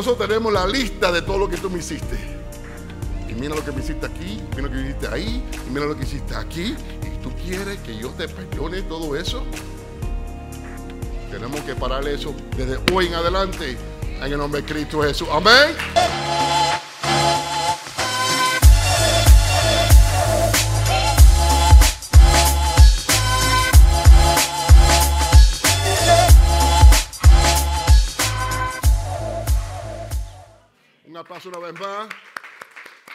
nosotros tenemos la lista de todo lo que tú me hiciste. Y mira lo que me hiciste aquí, mira lo que hiciste ahí, mira lo que hiciste aquí. ¿Y tú quieres que yo te perdone todo eso? Tenemos que parar eso desde hoy en adelante en el nombre de Cristo Jesús. Amén. paso una vez más.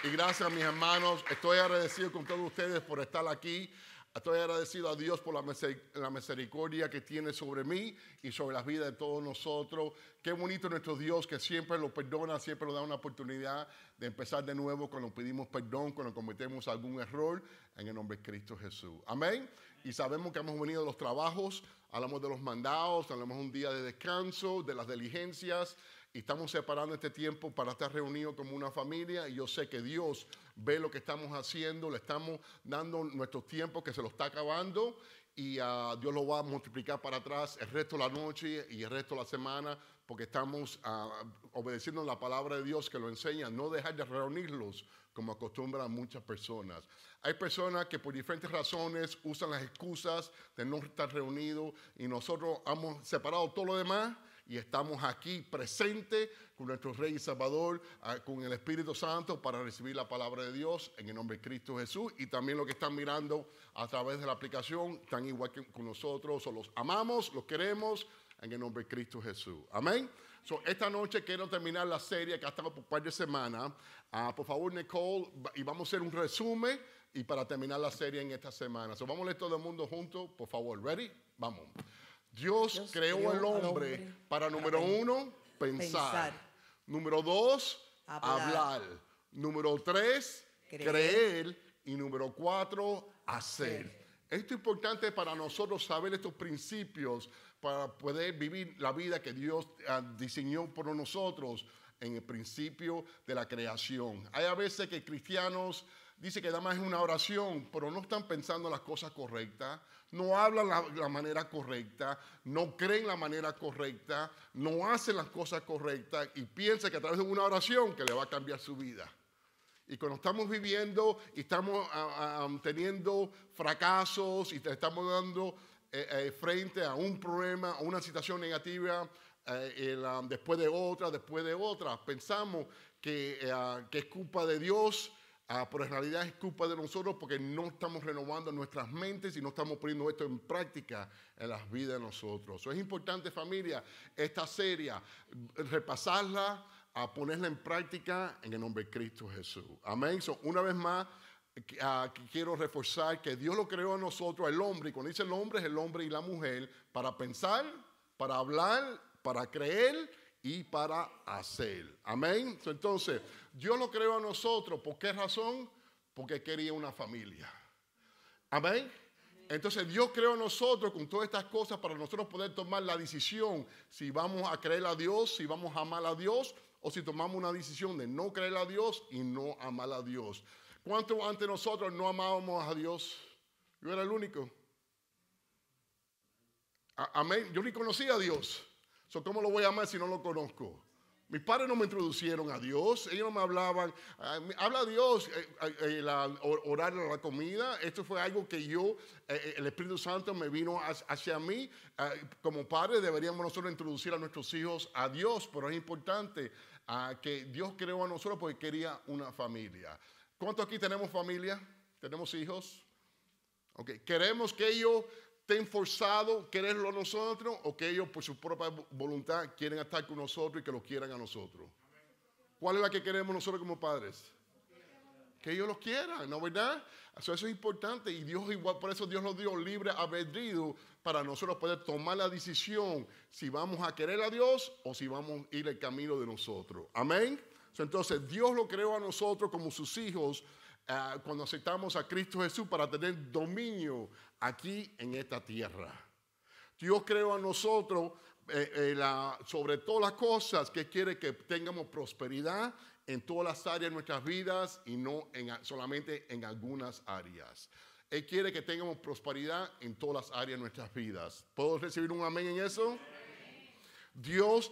Y gracias, mis hermanos. Estoy agradecido con todos ustedes por estar aquí. Estoy agradecido a Dios por la misericordia que tiene sobre mí y sobre las vidas de todos nosotros. Qué bonito nuestro Dios que siempre lo perdona, siempre nos da una oportunidad de empezar de nuevo cuando pedimos perdón, cuando cometemos algún error, en el nombre de Cristo Jesús. Amén. Y sabemos que hemos venido de los trabajos, hablamos de los mandados, hablamos un día de descanso, de las diligencias, y estamos separando este tiempo para estar reunidos como una familia y yo sé que Dios ve lo que estamos haciendo, le estamos dando nuestro tiempo que se lo está acabando y ah, Dios lo va a multiplicar para atrás el resto de la noche y el resto de la semana porque estamos ah, obedeciendo la palabra de Dios que lo enseña, no dejar de reunirlos como acostumbran muchas personas. Hay personas que por diferentes razones usan las excusas de no estar reunidos y nosotros hemos separado todo lo demás y estamos aquí presentes con nuestro Rey y Salvador, ah, con el Espíritu Santo para recibir la palabra de Dios en el nombre de Cristo Jesús. Y también los que están mirando a través de la aplicación están igual que con nosotros, o los amamos, los queremos en el nombre de Cristo Jesús. Amén. So, esta noche quiero terminar la serie que ha estado por un par de semanas. Ah, por favor, Nicole, y vamos a hacer un resumen y para terminar la serie en esta semana. So, vamos a leer todo el mundo juntos, por favor. ¿Ready? Vamos. Dios, creó, al hombre, para, número uno, pensar. Número dos, hablar. Número tres, creer. Y número cuatro, hacer. Esto es importante para nosotros saber estos principios para poder vivir la vida que Dios ah, diseñó por nosotros en el principio de la creación. Hay a veces que cristianos dicen que nada más es una oración, pero no están pensando las cosas correctas, no hablan la, manera correcta, no creen la manera correcta, no hacen las cosas correctas y piensan que a través de una oración que le va a cambiar su vida. Y cuando estamos viviendo y estamos ah, ah, ah, teniendo fracasos y estamos dando eh, eh, frente a un problema, a una situación negativa, eh, después de otra, después de otra, pensamos que, que es culpa de Dios, Ah, pero en realidad es culpa de nosotros porque no estamos renovando nuestras mentes y no estamos poniendo esto en práctica en las vidas de nosotros. es importante familia esta serie, repasarla, a ponerla en práctica en el nombre de Cristo Jesús. Amén. una vez más, ah, quiero reforzar que Dios lo creó a nosotros, el hombre, y cuando dice el hombre es el hombre y la mujer, para pensar, para hablar, para creer y para hacer. Amén. Entonces, Dios lo creó a nosotros. ¿Por qué razón? Porque quería una familia. Amén. Entonces Dios creó a nosotros con todas estas cosas para nosotros poder tomar la decisión si vamos a creer a Dios, si vamos a amar a Dios o si tomamos una decisión de no creer a Dios y no amar a Dios. ¿Cuántos antes nosotros no amábamos a Dios? Yo era el único. Amén. Yo ni conocía a Dios. ¿Cómo lo voy a llamar si no lo conozco? Mis padres no me introdujeron a Dios, ellos no me hablaban. Ah, habla Dios, eh, eh, eh, la, orar la comida. Esto fue algo que yo, el Espíritu Santo me vino hacia mí. Ah, como padre, deberíamos nosotros introducir a nuestros hijos a Dios, pero es importante ah, que Dios creó a nosotros porque quería una familia. ¿Cuántos aquí tenemos familia? ¿Tenemos hijos? Ok, queremos que ellos estén forzados quererlo a nosotros o que ellos por su propia voluntad quieren estar con nosotros y que lo quieran a nosotros. ¿Cuál es la que queremos nosotros como padres? Que ellos los quieran, ¿no verdad? Eso, es importante y Dios igual, por eso Dios nos dio libre albedrío para nosotros poder tomar la decisión si vamos a querer a Dios o si vamos a ir el camino de nosotros. Amén. Entonces Dios lo creó a nosotros como sus hijos Ah, cuando aceptamos a Cristo Jesús para tener dominio aquí en esta tierra. Dios creó a nosotros eh, eh, sobre todas las cosas que quiere que tengamos prosperidad en todas las áreas de nuestras vidas y no solamente en algunas áreas. Él quiere que tengamos prosperidad en todas las áreas de nuestras vidas. ¿Puedo recibir un amén en eso? Dios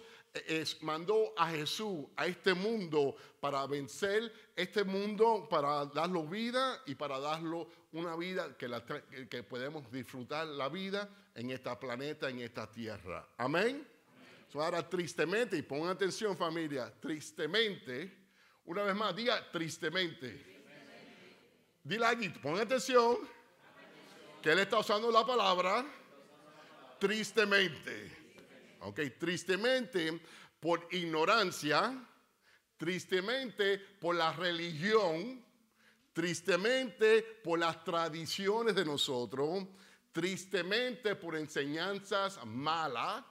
mandó a Jesús a este mundo para vencer este mundo, para darlo vida y para darlo una vida que, podemos disfrutar la vida en esta planeta, en esta tierra. Amén. ahora, tristemente, y pongan atención familia, tristemente, una vez más, diga tristemente. tristemente. Dile aquí, atención, atención, que él está usando la palabra tristemente. Tristemente, por ignorancia, tristemente por la religión, tristemente por las tradiciones de nosotros, tristemente por enseñanzas malas,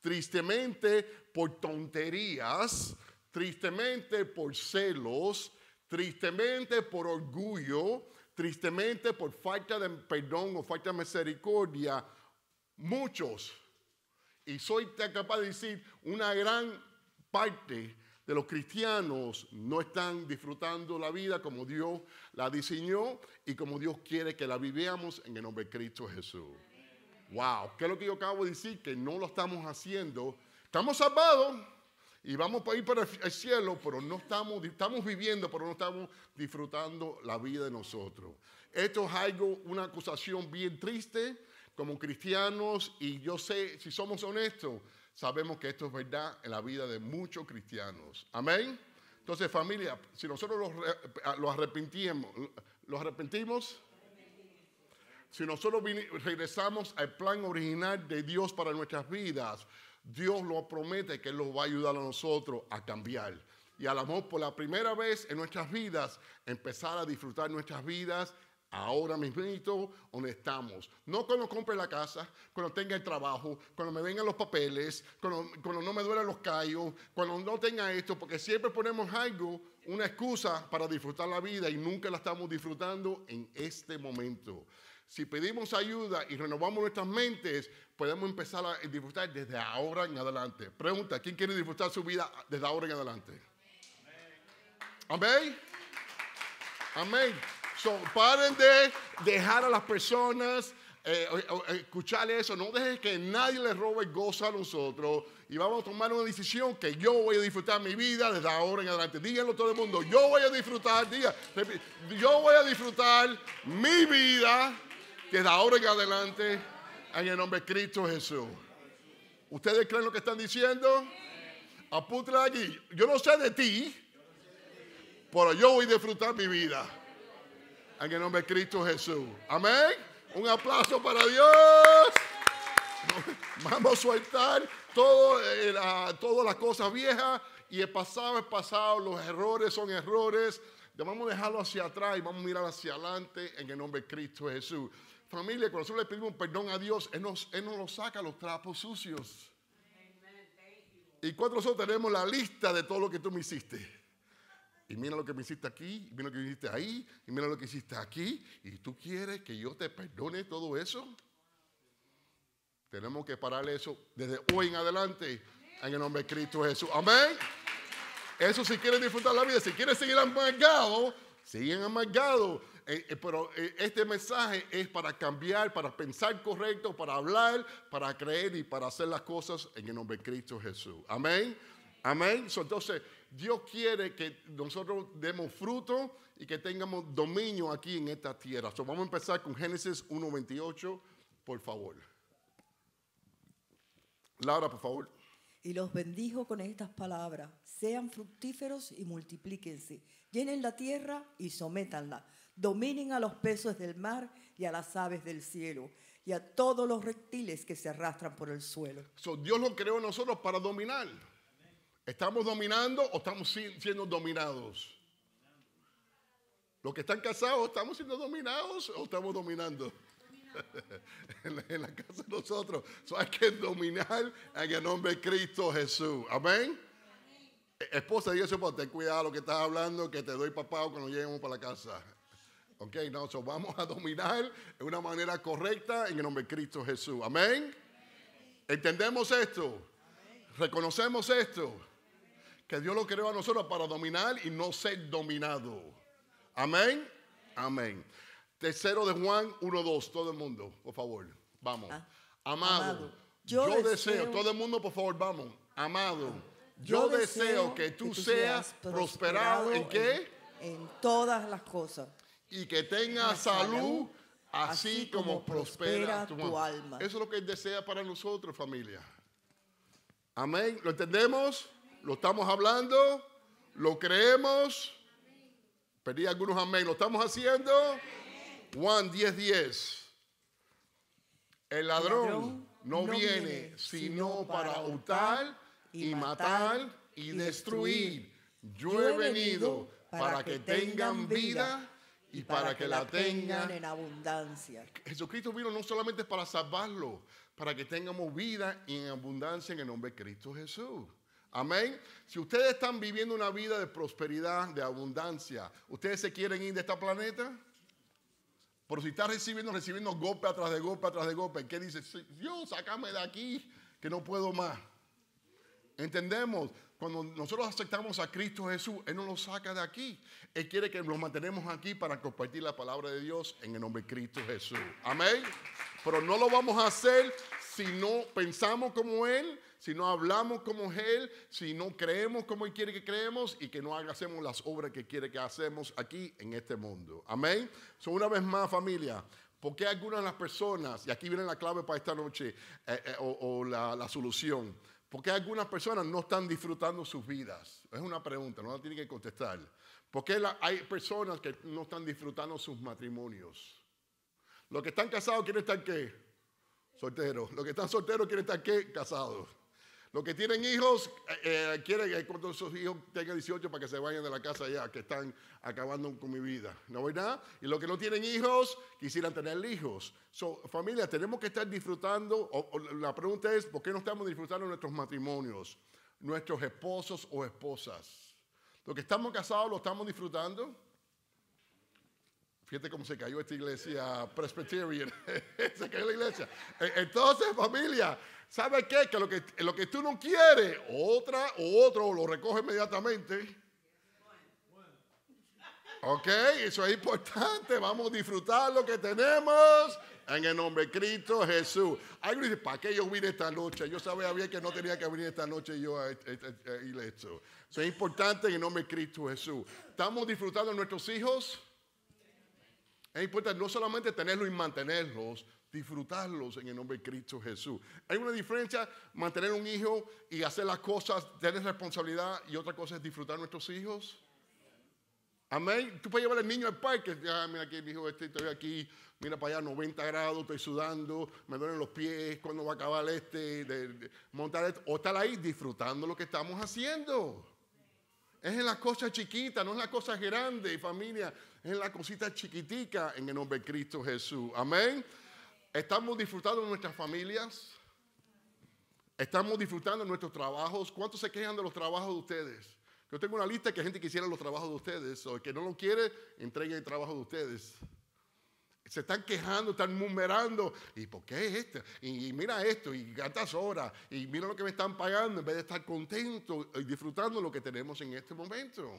tristemente por tonterías, tristemente por celos, tristemente por orgullo, tristemente por falta de perdón o falta de misericordia, muchos y soy capaz de decir, una gran parte de los cristianos no están disfrutando la vida como Dios la diseñó y como Dios quiere que la vivamos en el nombre de Cristo Jesús. Wow, ¿qué es lo que yo acabo de decir? Que no lo estamos haciendo. Estamos salvados y vamos para ir para el cielo, pero no estamos, estamos viviendo, pero no estamos disfrutando la vida de nosotros. Esto es algo, una acusación bien triste como cristianos, y yo sé, si somos honestos, sabemos que esto es verdad en la vida de muchos cristianos. Amén. Entonces, familia, si nosotros lo ah, arrepentimos, los arrepentimos, si nosotros regresamos al plan original de Dios para nuestras vidas, Dios lo promete que Él nos va a ayudar a nosotros a cambiar. Y a lo mejor por la primera vez en nuestras vidas, empezar a disfrutar nuestras vidas Ahora mismo, donde estamos. No cuando compre la casa, cuando tenga el trabajo, cuando me vengan los papeles, cuando, no me duelen los callos, cuando no tenga esto, porque siempre ponemos algo, una excusa para disfrutar la vida y nunca la estamos disfrutando en este momento. Si pedimos ayuda y renovamos nuestras mentes, podemos empezar a disfrutar desde ahora en adelante. Pregunta, ¿quién quiere disfrutar su vida desde ahora en adelante? Amén. Amén paren de dejar a las personas eh, escuchar eso. No dejes que nadie les robe gozo a nosotros. Y vamos a tomar una decisión que yo voy a disfrutar mi vida desde ahora en adelante. Díganlo todo el mundo. Yo voy a disfrutar, yo voy a disfrutar mi vida desde ahora en adelante en el nombre de Cristo Jesús. ¿Ustedes creen lo que están diciendo? putra allí. Yo no sé de ti, pero yo voy a disfrutar mi vida. En el nombre de Cristo Jesús. Amén. Un aplauso para Dios. Vamos a soltar todo, eh, todas las cosas viejas y el pasado es pasado, los errores son errores. Vamos a dejarlo hacia atrás y vamos a mirar hacia adelante en el nombre de Cristo Jesús. Familia, cuando nosotros le pedimos perdón a Dios, Él nos, Él nos saca los trapos sucios. Y cuando nosotros tenemos la lista de todo lo que tú me hiciste y mira lo que me hiciste aquí, mira lo que me hiciste ahí, y mira lo que hiciste aquí, y tú quieres que yo te perdone todo eso. Tenemos que parar eso desde hoy en adelante, en el nombre de Cristo Jesús. Amén. Eso si quieres disfrutar la vida, si quieres seguir amargado, siguen amargado. Eh, eh, pero eh, este mensaje es para cambiar, para pensar correcto, para hablar, para creer y para hacer las cosas en el nombre de Cristo Jesús. Amén. Amén. entonces, Dios quiere que nosotros demos fruto y que tengamos dominio aquí en esta tierra. vamos a empezar con Génesis 1.28, por favor. Laura, por favor. Y los bendijo con estas palabras, sean fructíferos y multiplíquense, llenen la tierra y sométanla, dominen a los peces del mar y a las aves del cielo y a todos los reptiles que se arrastran por el suelo. Dios los creó a nosotros para dominar. ¿Estamos dominando o estamos siendo dominados? Los que están casados, ¿estamos siendo dominados o estamos dominando? en, la, casa de nosotros. hay que dominar en el nombre de Cristo Jesús. Amén. E, esposa, y eso, ten cuidado lo que estás hablando, que te doy papá cuando lleguemos para la casa. Ok, no, vamos a dominar de una manera correcta en el nombre de Cristo Jesús. Amén. ¿Entendemos esto? ¿Reconocemos esto? que Dios lo creó a nosotros para dominar y no ser dominado. Amén. Amén. Tercero de Juan 1.2. Todo el mundo, por favor. Vamos. Ah, amado. yo, deseo, todo el mundo, por favor, vamos. Amado. Ah, yo, deseo que tú, seas prosperado en qué? En todas las cosas. Y que tengas salud, así, como, prospera, tu, alma. Eso es lo que Él desea para nosotros, familia. Amén. ¿Lo entendemos? ¿Lo estamos hablando? ¿Lo creemos? Pedí algunos amén. ¿Lo estamos haciendo? Juan 10:10. 10. El ladrón, no, viene, sino para hurtar y matar y destruir. Yo he venido para que tengan vida y para, que, que la tengan en abundancia. Jesucristo vino no solamente para salvarlo, para que tengamos vida y en abundancia en el nombre de Cristo Jesús. Amén. Si ustedes están viviendo una vida de prosperidad, de abundancia, ¿ustedes se quieren ir de este planeta? Pero si está recibiendo, recibiendo golpe atrás de golpe, atrás de golpe, ¿qué dice? Dios, sácame de aquí, que no puedo más. Entendemos, cuando nosotros aceptamos a Cristo Jesús, Él no lo saca de aquí. Él quiere que los mantenemos aquí para compartir la palabra de Dios en el nombre de Cristo Jesús. Amén. Pero no lo vamos a hacer si no pensamos como Él, si no hablamos como Él, si no creemos como Él quiere que creemos y que no hagamos las obras que quiere que hacemos aquí en este mundo. Amén. una vez más, familia, ¿por qué algunas de las personas, y aquí viene la clave para esta noche eh, eh, o, la, solución, solución, porque algunas personas no están disfrutando sus vidas? Es una pregunta, no la tienen que contestar. ¿Por qué hay personas que no están disfrutando sus matrimonios? Los que están casados quieren estar qué? Solteros. Los que están solteros quieren estar ¿qué? casados. Los que tienen hijos eh, eh, quieren que cuando sus hijos tengan 18 para que se vayan de la casa ya, que están acabando con mi vida. ¿No verdad? Y los que no tienen hijos quisieran tener hijos. So, familia, tenemos que estar disfrutando. la pregunta es: ¿por qué no estamos disfrutando nuestros matrimonios, nuestros esposos o esposas? Los que estamos casados, ¿lo estamos disfrutando? Fíjate cómo se cayó esta iglesia Presbyterian. se cayó la iglesia. E, entonces, familia, ¿sabe qué? Que lo que, tú no quieres, otra o otro lo recoge inmediatamente. Ok, eso es importante. Vamos a disfrutar lo que tenemos en el nombre de Cristo Jesús. Alguien dice, ¿para qué yo vine esta noche? Yo sabía bien que no tenía que venir esta noche yo a, este, este, este, Eso es importante en el nombre de Cristo Jesús. ¿Estamos disfrutando de nuestros hijos? Es importante no solamente tenerlos y mantenerlos, disfrutarlos en el nombre de Cristo Jesús. Hay una diferencia mantener un hijo y hacer las cosas, tener responsabilidad y otra cosa es disfrutar a nuestros hijos. Amén. Tú puedes llevar al niño al parque. Ah, mira aquí, mi hijo, este, estoy aquí. Mira para allá, 90 grados, estoy sudando, me duelen los pies. ¿Cuándo va a acabar este? montar esto. O estar ahí disfrutando lo que estamos haciendo. Es en las cosas chiquitas, no en las cosas grandes, familia. Es en la cosita chiquitica en el nombre de Cristo Jesús. Amén. Estamos disfrutando de nuestras familias. Estamos disfrutando de nuestros trabajos. ¿Cuántos se quejan de los trabajos de ustedes? Yo tengo una lista que gente quisiera los trabajos de ustedes. O el que no lo quiere, entregue el trabajo de ustedes. Se están quejando, están murmurando. ¿Y por qué es esto? Y, mira esto, y gastas horas, y mira lo que me están pagando, en vez de estar contento y disfrutando lo que tenemos en este momento.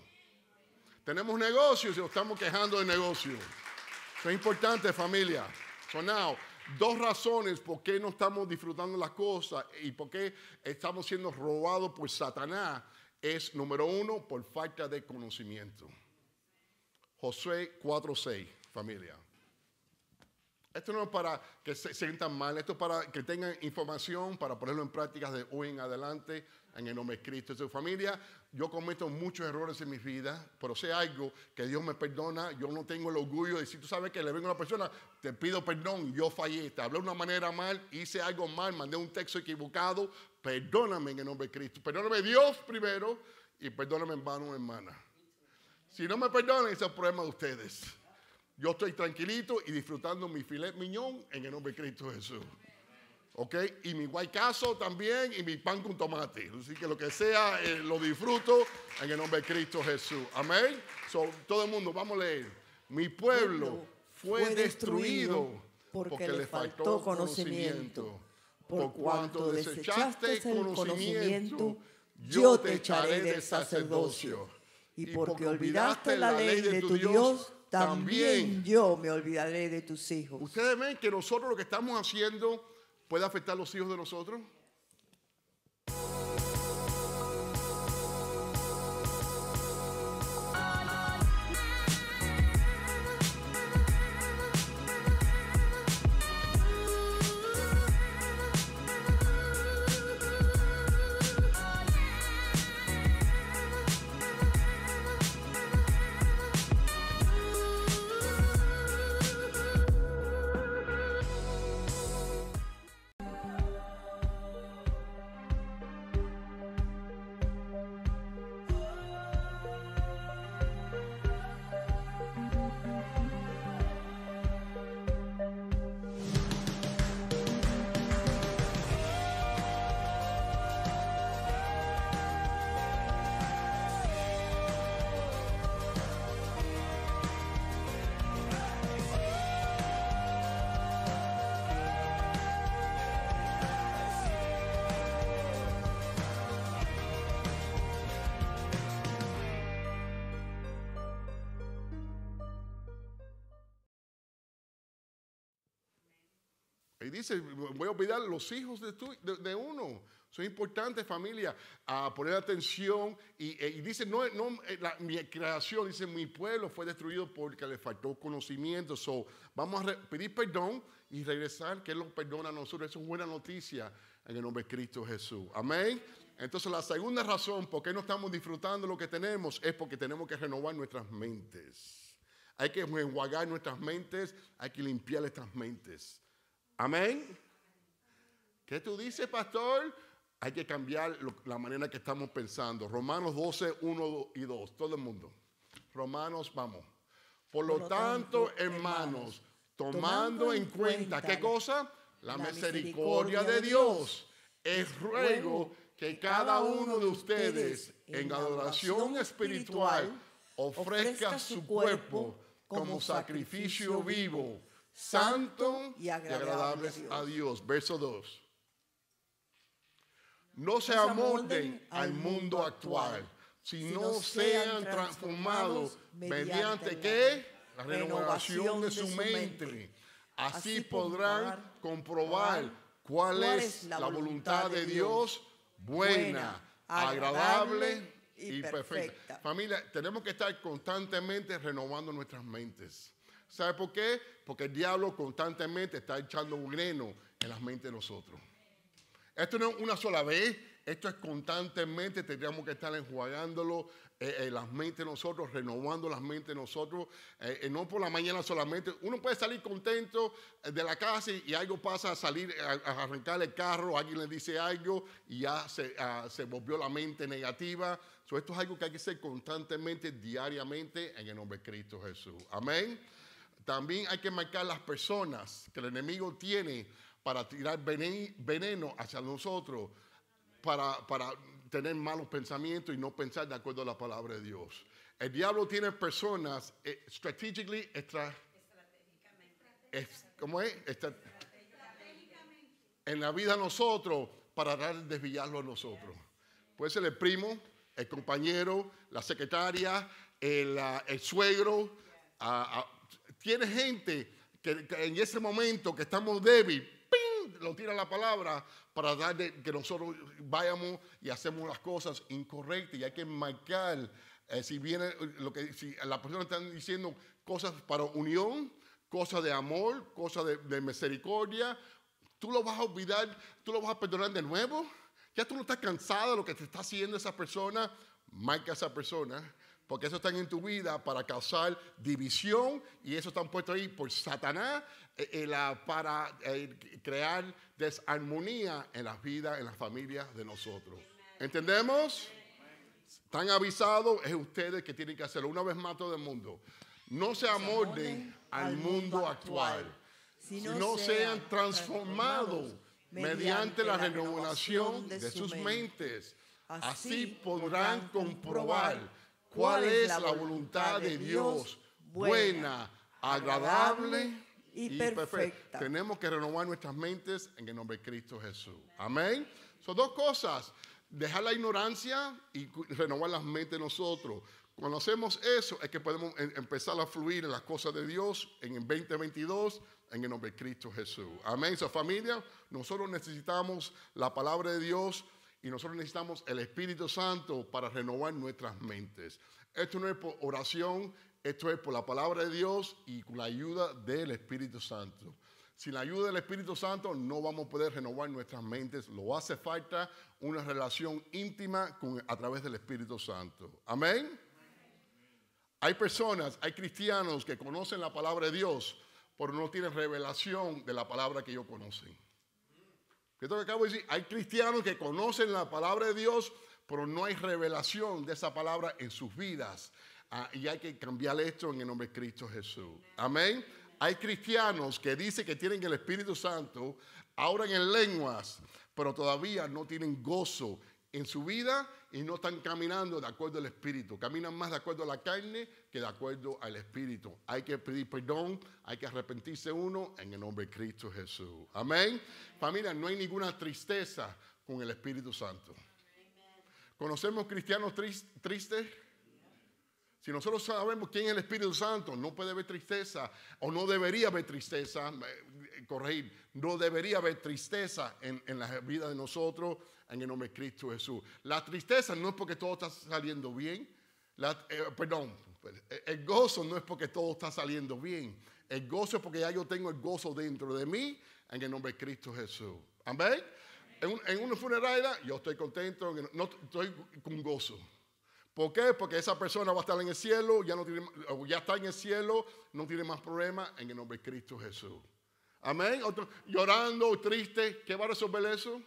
Tenemos negocios y nos estamos quejando de negocios. Eso es importante, familia. So dos razones por qué no estamos disfrutando las cosas y por qué estamos siendo robados por Satanás es, número uno, por falta de conocimiento. Josué 4.6, familia. Esto no es para que se sientan mal, esto es para que tengan información para ponerlo en prácticas de hoy en adelante en el nombre de Cristo. En su familia, yo cometo muchos errores en mi vida, pero sé algo que Dios me perdona. Yo no tengo el orgullo de si tú sabes que le vengo a una persona, te pido perdón, yo fallé, te hablé de una manera mal, hice algo mal, mandé un texto equivocado, perdóname en el nombre de Cristo. Perdóname Dios primero y perdóname hermano vano hermana. Si no me perdonan, ese es el problema de ustedes. Yo estoy tranquilito y disfrutando mi filet miñón en el nombre de Cristo Jesús. ¿Ok? Y mi guaycazo también y mi pan con tomate. Así que lo que sea, eh, lo disfruto en el nombre de Cristo Jesús. Amén. So, todo el mundo, vamos a leer. Mi pueblo fue, destruido porque, le faltó conocimiento. Por cuanto desechaste el conocimiento, yo te echaré de sacerdocio. Y porque olvidaste la ley de tu Dios, también yo me olvidaré de tus hijos. ¿Ustedes ven que nosotros lo que estamos haciendo puede afectar a los hijos de nosotros? dice, voy a olvidar los hijos de, uno. Eso es importante, familia, a poner atención. Y, eh, dice, no, eh, mi creación, dice, mi pueblo fue destruido porque le faltó conocimiento. So, vamos a pedir perdón y regresar, que Él nos perdona a nosotros. Eso es buena noticia en el nombre de Cristo Jesús. Amén. Entonces, la segunda razón por qué no estamos disfrutando lo que tenemos es porque tenemos que renovar nuestras mentes. Hay que enjuagar nuestras mentes, hay que limpiar nuestras mentes. Amén. ¿Qué tú dices, pastor? Hay que cambiar la manera que estamos pensando. Romanos 12, 1 y 2. Todo el mundo. Romanos, vamos. Por lo, tanto, hermanos, tomando, en cuenta, ¿qué cosa? La, misericordia, misericordia de Dios. Es ruego que cada uno de ustedes, en adoración espiritual, ofrezca su cuerpo como sacrificio vivo santo y agradable, a, Dios. Verso 2. No se amorden al mundo actual, sino sean transformados mediante qué? La renovación de su mente. Así podrán comprobar cuál es la voluntad de Dios buena, agradable y perfecta. Familia, tenemos que estar constantemente renovando nuestras mentes. ¿Sabe por qué? Porque el diablo constantemente está echando un greno en las mentes de nosotros. Esto no es una sola vez, esto es constantemente, tendríamos que estar enjuagándolo en eh, eh, las mentes de nosotros, renovando las mentes de nosotros, eh, no por la mañana solamente. Uno puede salir contento de la casa y, algo pasa a salir, a, arrancar el carro, alguien le dice algo y ya se, ah, volvió la mente negativa. esto es algo que hay que hacer constantemente, diariamente, en el nombre de Cristo Jesús. Amén. También hay que marcar las personas que el enemigo tiene para tirar veneno hacia nosotros, para, tener malos pensamientos y no pensar de acuerdo a la palabra de Dios. El diablo tiene personas estratégicamente eh, strategically, extra, es, ¿cómo es? en la vida nosotros para dar a nosotros. Puede ser el primo, el compañero, la secretaria, el, ah, el suegro, a, tiene gente que, en ese momento que estamos débiles, ¡ping! lo tira la palabra para darle que nosotros vayamos y hacemos las cosas incorrectas. Y hay que marcar eh, si viene eh, lo que si la persona está diciendo cosas para unión, cosas de amor, cosas de, de misericordia. Tú lo vas a olvidar, tú lo vas a perdonar de nuevo. Ya tú no estás cansada de lo que te está haciendo esa persona. Marca a esa persona porque eso está en tu vida para causar división y eso está puesto ahí por Satanás eh, eh, para eh, crear desarmonía en las vidas, en las familias de nosotros. ¿Entendemos? Están avisados, es ustedes que tienen que hacerlo. Una vez más todo el mundo. No se amorden al mundo actual, no sean transformados mediante la renovación de sus mentes. Así podrán comprobar cuál es la voluntad de Dios buena, agradable y perfecta. Tenemos que renovar nuestras mentes en el nombre de Cristo Jesús. Amén. Son dos cosas. Dejar la ignorancia y renovar las mentes nosotros. Cuando hacemos eso es que podemos em, empezar a fluir en las cosas de Dios en el 2022 en el nombre de Cristo Jesús. Amén. Esa familia, nosotros necesitamos la palabra de Dios y nosotros necesitamos el Espíritu Santo para renovar nuestras mentes. Esto no es por oración, esto es por la palabra de Dios y con la ayuda del Espíritu Santo. Sin la ayuda del Espíritu Santo no vamos a poder renovar nuestras mentes. Lo hace falta una relación íntima a través del Espíritu Santo. Amén. Hay personas, hay cristianos que conocen la palabra de Dios, pero no tienen revelación de la palabra que ellos conocen acabo de decir, hay cristianos que conocen la palabra de Dios, pero no hay revelación de esa palabra en sus vidas. Ah, y hay que cambiar esto en el nombre de Cristo Jesús. Amén. Hay cristianos que dicen que tienen el Espíritu Santo, ahora en lenguas, pero todavía no tienen gozo en su vida y no están caminando de acuerdo al Espíritu. Caminan más de acuerdo a la carne que de acuerdo al Espíritu. Hay que pedir perdón, hay que arrepentirse uno en el nombre de Cristo Jesús. Amén. Familia, no hay ninguna tristeza con el Espíritu Santo. ¿Conocemos cristianos tristes? Si nosotros sabemos quién es el Espíritu Santo, no puede haber tristeza o no debería haber tristeza, eh, corregir, no debería haber tristeza en, en la vida de nosotros en el nombre de Cristo Jesús. La tristeza no es porque todo está saliendo bien. Eh, perdón, pues, eh, el gozo no es porque todo está saliendo bien. El gozo es porque ya yo tengo el gozo dentro de mí en el nombre de Cristo Jesús. Amén. En, una funeraria yo estoy contento, no, estoy con gozo. ¿Por qué? Porque esa persona va a estar en el cielo, ya, no tiene, ya está en el cielo, no tiene más problema en el nombre de Cristo Jesús. Amén. llorando, triste, ¿qué va a resolver eso?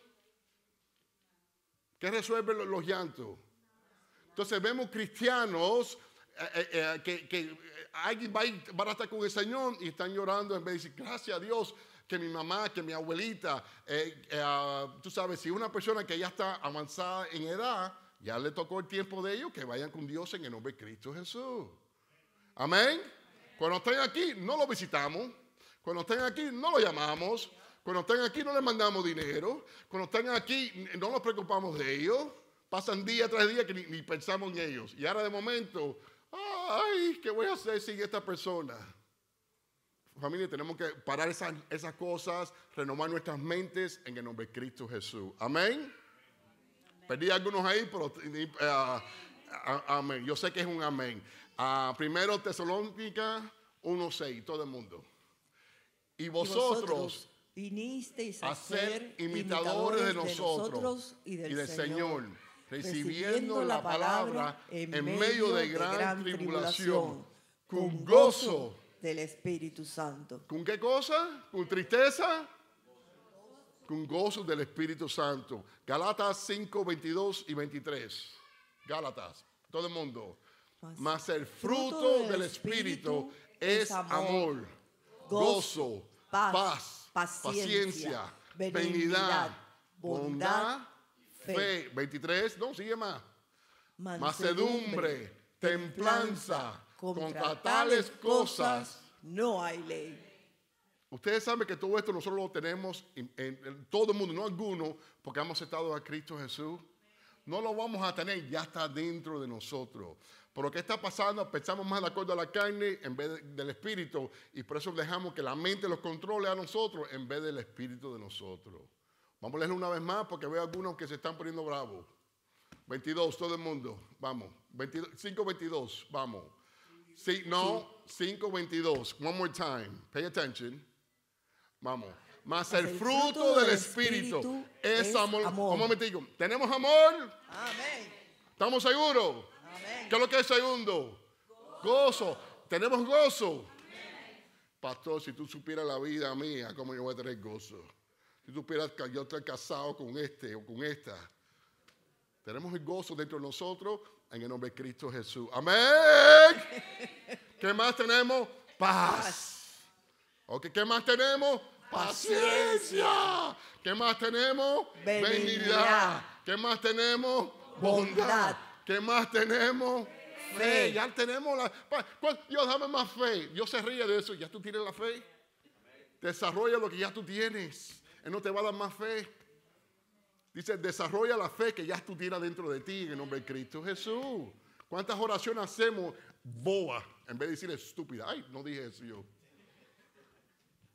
¿Qué resuelve los, llantos? Entonces vemos cristianos eh, eh, eh, que, alguien va van a estar con el Señor y están llorando en vez de decir, gracias a Dios que mi mamá, que mi abuelita, ah, tú sabes, si una persona que ya está avanzada en edad, ya le tocó el tiempo de ellos, que vayan con Dios en el nombre de Cristo Jesús. Amén. Cuando estén aquí, no lo visitamos. Cuando estén aquí, no lo llamamos. Cuando están aquí no les mandamos dinero. Cuando están aquí no nos preocupamos de ellos. Pasan día tras día que ni, pensamos en ellos. Y ahora de momento, ay, ¿qué voy a hacer sin esta persona? Familia, tenemos que parar esas, esas cosas, renovar nuestras mentes en el nombre de Cristo Jesús. Amén. Perdí algunos ahí, pero eh, amén. Yo sé que es un amén. A primero Tesalónica 1.6, todo el mundo. Y vosotros vinisteis a, ser imitadores, de, nosotros, y del, Señor, recibiendo la palabra en medio de gran, tribulación, con gozo del Espíritu Santo. ¿Con qué cosa? ¿Con tristeza? Con gozo del Espíritu Santo. Galatas 5, 22 y 23. Galatas, todo el mundo. Mas, el fruto, del Espíritu, es amor, gozo, paz paciencia, paciencia bondad, fe. 23, no, sigue más. Mansedumbre, templanza, contra, tales cosas no hay ley. Ustedes saben que todo esto nosotros lo tenemos en, en todo el mundo, no alguno, porque hemos aceptado a Cristo Jesús. No lo vamos a tener, ya está dentro de nosotros. Por lo que está pasando, pensamos más de acuerdo a la carne en vez del espíritu y por eso dejamos que la mente los controle a nosotros en vez del espíritu de nosotros. Vamos a leerlo una vez más porque veo algunos que se están poniendo bravos. 22, todo el mundo, vamos. 5.22, vamos. no, 5, 22, one more time, pay attention. Vamos. Más el fruto del Espíritu es amor. Un momentito. ¿Tenemos amor? Amén. ¿Estamos seguros? Amén. ¿Qué es lo que es segundo? Gozo. ¿Tenemos gozo? Pastor, si tú supieras la vida mía, ¿cómo yo voy a tener gozo? Si tú supieras que yo estoy casado con este o con esta. Tenemos el gozo dentro de nosotros en el nombre de Cristo Jesús. Amén. ¿Qué más tenemos? Paz. ¿Qué más tenemos? paciencia. ¿Qué más tenemos? Benignidad. ¿Qué más tenemos? Bondad. ¿Qué más tenemos? Fe. Ya tenemos la. Pues, Dios, dame más fe. Dios se ríe de eso. Ya tú tienes la fe. Desarrolla lo que ya tú tienes. Él no te va a dar más fe. Dice, desarrolla la fe que ya tú tienes dentro de ti en el nombre de Cristo Jesús. ¿Cuántas oraciones hacemos boa en vez de decir estúpida? Ay, no dije eso yo.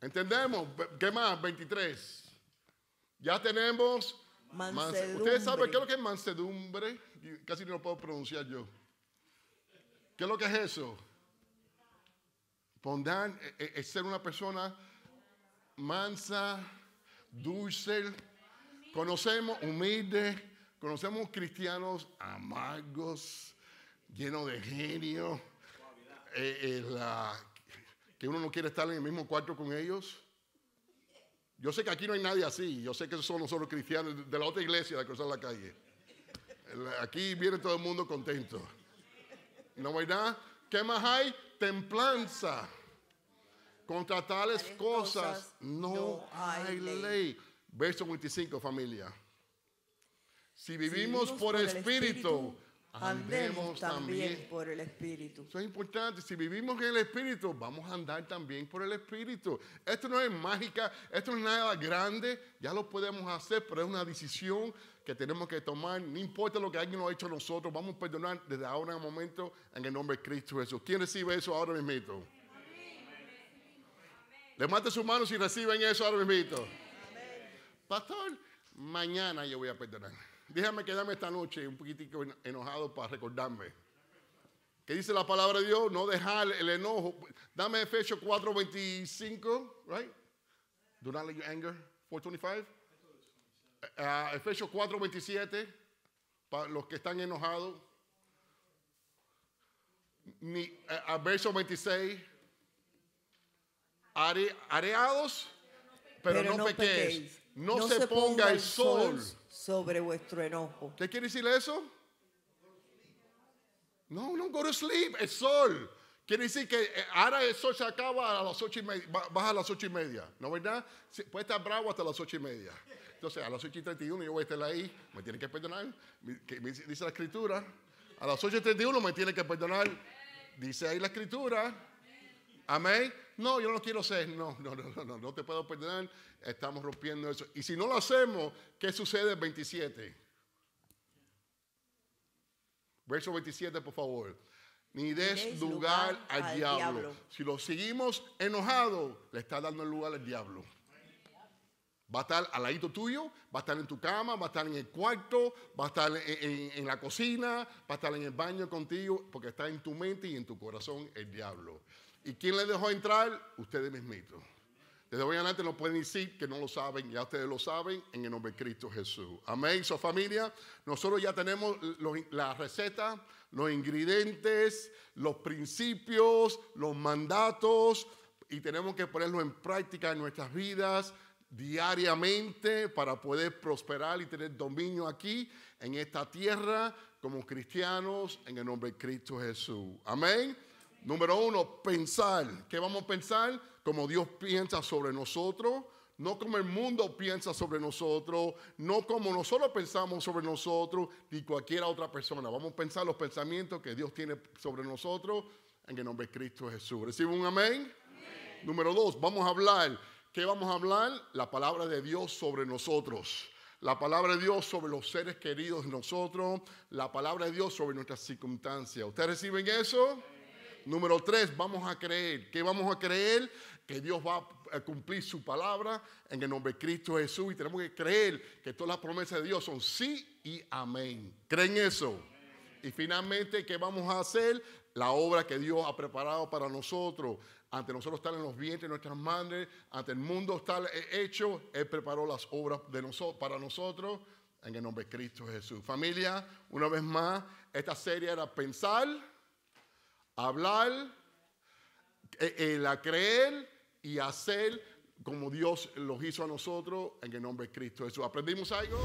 ¿Entendemos? ¿Qué más? 23. Ya tenemos... Mansedumbre. ¿Ustedes saben qué es lo que es mansedumbre? Casi no lo puedo pronunciar yo. ¿Qué es lo que es eso? Pondrán e, e, es ser una persona mansa, dulce. Conocemos humilde, conocemos cristianos amargos, llenos de genio, eh, eh, la, que uno no quiere estar en el mismo cuarto con ellos. Yo sé que aquí no hay nadie así, yo sé que son nosotros cristianos de la otra iglesia de cruzar la calle. Aquí viene todo el mundo contento. ¿No hay nada? ¿Qué más hay? Templanza. Contra tales cosas no hay ley. Verso 25, familia. Si vivimos, por, Espíritu, andemos también por el Espíritu. Eso es importante. Si vivimos en el Espíritu, vamos a andar también por el Espíritu. Esto no es mágica, esto no es nada grande. Ya lo podemos hacer, pero es una decisión que tenemos que tomar. No importa lo que alguien nos ha hecho a nosotros, vamos a perdonar desde ahora en el momento en el nombre de Cristo Jesús. ¿Quién recibe eso ahora mismo? Levante su mano si reciben eso ahora mismo. Pastor, mañana yo voy a perdonar. Déjame quedarme esta noche un poquitico enojado para recordarme. ¿Qué dice la palabra de Dios? No dejar el enojo. Dame Efesios 4:25, right? Do not let your anger. 4:25. Uh, eh, ah, Efesios 4:27 para los que están enojados. Ni, eh, ah, verso 26. areados, pero, no, pequeños no, se, ponga, el sol, sobre vuestro enojo. ¿Qué quiere decir eso? No, no go to sleep, el sol. Quiere decir que eh, ahora el sol se acaba a las ocho y media, baja a las ocho y media, ¿no verdad? Puede estar bravo hasta las ocho y media. Entonces a las ocho y treinta y uno yo voy a estar ahí, me tiene que perdonar, dice la escritura. A las ocho y treinta y uno me tiene que perdonar, dice ahí la escritura. Amén. No, yo no quiero ser, No, no, no, no, no, no te puedo perdonar. Estamos rompiendo eso. Y si no lo hacemos, ¿qué sucede 27? Verso 27, por favor. Ni des lugar, al, diablo. Si lo seguimos enojado, le está dando el lugar al diablo. Va a estar al ladito tuyo, va a estar en tu cama, va a estar en el cuarto, va a estar en, la cocina, va a estar en el baño contigo, porque está en tu mente y en tu corazón el diablo. ¿Y quién les dejó entrar? Ustedes mismitos. Desde hoy en adelante no pueden decir que no lo saben, ya ustedes lo saben en el nombre de Cristo Jesús. Amén, su familia. Nosotros ya tenemos la receta, los ingredientes, los principios, los mandatos y tenemos que ponerlo en práctica en nuestras vidas diariamente para poder prosperar y tener dominio aquí en esta tierra como cristianos en el nombre de Cristo Jesús. Amén. Número uno, pensar. ¿Qué vamos a pensar? Como Dios piensa sobre nosotros, no como el mundo piensa sobre nosotros, no como nosotros pensamos sobre nosotros, ni cualquier otra persona. Vamos a pensar los pensamientos que Dios tiene sobre nosotros en el nombre de Cristo Jesús. ¿Recibe un amén? amén? Número dos, vamos a hablar. ¿Qué vamos a hablar? La palabra de Dios sobre nosotros. La palabra de Dios sobre los seres queridos de nosotros. La palabra de Dios sobre nuestras circunstancias. ¿Ustedes reciben eso? Número tres, vamos a creer. ¿Qué vamos a creer? Que Dios va a cumplir su palabra en el nombre de Cristo Jesús. Y tenemos que creer que todas las promesas de Dios son sí y amén. ¿Creen eso? Y finalmente, ¿qué vamos a hacer? La obra que Dios ha preparado para nosotros. Ante nosotros están en los vientres de nuestras madres, ante el mundo está hecho. Él preparó las obras de nosotros, para nosotros en el nombre de Cristo Jesús. Familia, una vez más, esta serie era pensar hablar, e, el a creer y hacer como Dios los hizo a nosotros en el nombre de Cristo Jesús. ¿Aprendimos algo?